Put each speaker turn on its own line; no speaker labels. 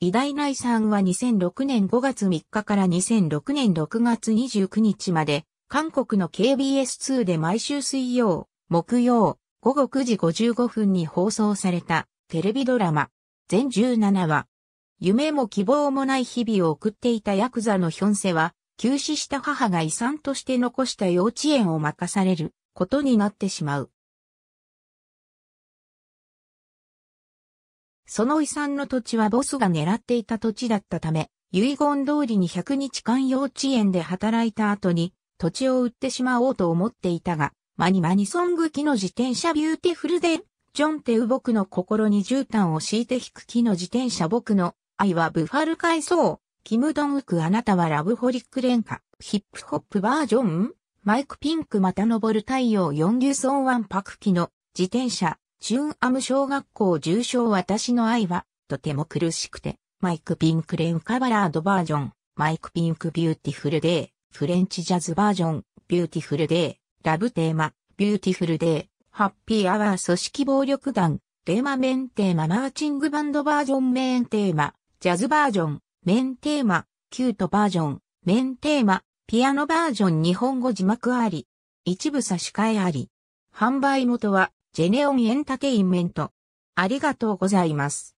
偉大内さんは2006年5月3日から2006年6月29日まで、韓国の KBS2 で毎週水曜、木曜、午後9時55分に放送されたテレビドラマ、全17話。夢も希望もない日々を送っていたヤクザのヒョンセは、急死した母が遺産として残した幼稚園を任されることになってしまう。
その遺産の土地
はボスが狙っていた土地だったため、遺言通りに100日間幼稚園で働いた後に土地を売ってしまおうと思っていたが、マニマニソング機の自転車ビューティフルデジョンテウ僕の心に絨毯を敷いて引く木の自転車僕の愛はブファル海藻。キムドンウクあなたはラブホリックレンカ、ヒップホップバージョンマイクピンクまた昇る太陽四流ソンワンパク機の自転車。チュンアム小学校重症私の愛は、とても苦しくて、マイクピンクレンカバラードバージョン、マイクピンクビューティフルデー、フレンチジャズバージョン、ビューティフルデー、ラブテーマ、ビューティフルデー、ハッピーアワー組織暴力団、テーマメンテーママーチングバンドバージョンメンテーマ、ジャズバージョン、メンテーマ、キュートバージョン、メンテーマ、ピアノバージョン日本語字幕あり、一部差し替えあり。販売元は、ジェネオンエンタテインメント。ありがとうございます。